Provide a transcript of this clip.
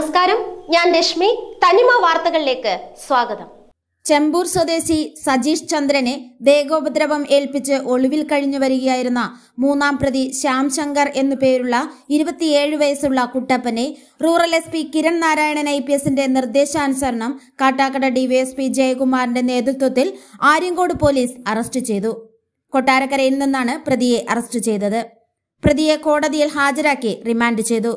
നമസ്കാരം ഞാൻ രശ്മി തനിമ വാർത്തകളിലേക്ക് സ്വാഗതം ചെമ്പൂർ സ്വദേശി സജീഷ് ചന്ദ്രനെ ദേഹോപദ്രവം ഏൽപ്പിച്ച് ഒളിവിൽ കഴിഞ്ഞു വരികയായിരുന്ന മൂന്നാം പ്രതി ശ്യാം ശങ്കർ എന്നു പേരുള്ള ഇരുപത്തിയേഴ് വയസ്സുള്ള കുട്ടപ്പനെ rural S P Kiran Narayanan I P എസിന്റെ നിർദ്ദേശാനുസരണം കാട്ടാക്കട ഡിവൈഎസ്പി ജയകുമാറിന്റെ നേതൃത്വത്തിൽ ആര്യങ്കോട് പോലീസ് അറസ്റ്റ് ചെയ്തു കൊട്ടാരക്കരയിൽ നിന്നാണ് പ്രതിയെ അറസ്റ്റ് ചെയ്തത് പ്രതിയെ കോടതിയിൽ ഹാജരാക്കി റിമാൻഡ് ചെയ്തു